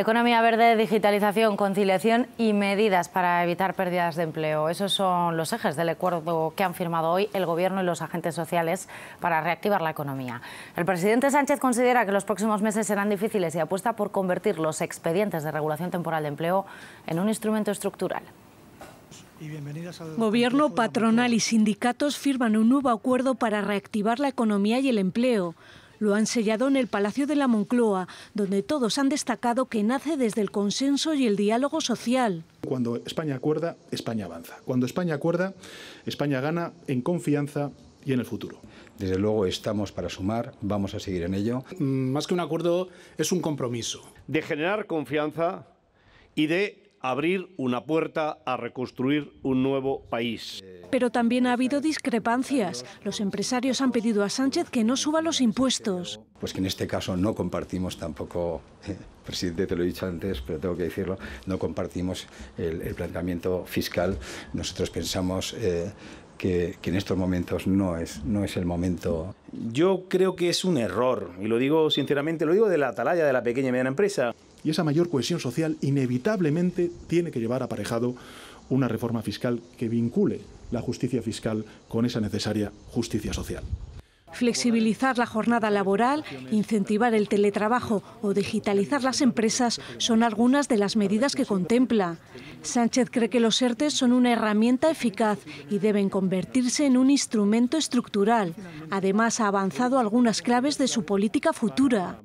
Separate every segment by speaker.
Speaker 1: Economía verde, digitalización, conciliación y medidas para evitar pérdidas de empleo. Esos son los ejes del acuerdo que han firmado hoy el Gobierno y los agentes sociales para reactivar la economía. El presidente Sánchez considera que los próximos meses serán difíciles y apuesta por convertir los expedientes de regulación temporal de empleo en un instrumento estructural. Gobierno, patronal y sindicatos firman un nuevo acuerdo para reactivar
Speaker 2: la economía y el empleo. Lo han sellado en el Palacio de la Moncloa, donde todos han destacado que nace desde el consenso y el diálogo social.
Speaker 3: Cuando España acuerda, España avanza. Cuando España acuerda, España gana en confianza y en el futuro. Desde luego estamos para sumar, vamos a seguir en ello. Mm, más que un acuerdo, es un compromiso.
Speaker 4: De generar confianza y de abrir una puerta a reconstruir un nuevo país.
Speaker 2: Pero también ha habido discrepancias. Los empresarios han pedido a Sánchez que no suba los impuestos.
Speaker 4: Pues que en este caso no compartimos tampoco, presidente, te lo he dicho antes, pero tengo que decirlo, no compartimos el, planteamiento fiscal. Nosotros pensamos... Eh, que, en estos momentos no es, no es el momento.
Speaker 3: Yo creo que es un error, y lo digo sinceramente, lo digo de la atalaya de la pequeña y mediana empresa. Y esa mayor cohesión social inevitablemente tiene que llevar aparejado una reforma fiscal que vincule la justicia fiscal con esa necesaria justicia social.
Speaker 2: Flexibilizar la jornada laboral, incentivar el teletrabajo o digitalizar las empresas son algunas de las medidas que contempla. Sánchez cree que los ERTE son una herramienta eficaz y deben convertirse en un instrumento estructural. Además, ha avanzado algunas claves de su política futura.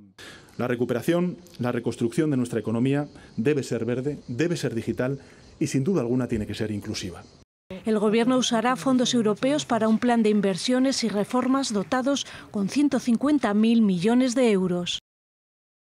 Speaker 3: La recuperación, la reconstrucción de nuestra economía debe ser verde, debe ser digital y sin duda alguna tiene que ser
Speaker 2: inclusiva. El Gobierno usará fondos europeos para un plan de inversiones y reformas dotados con 150.000 millones de euros.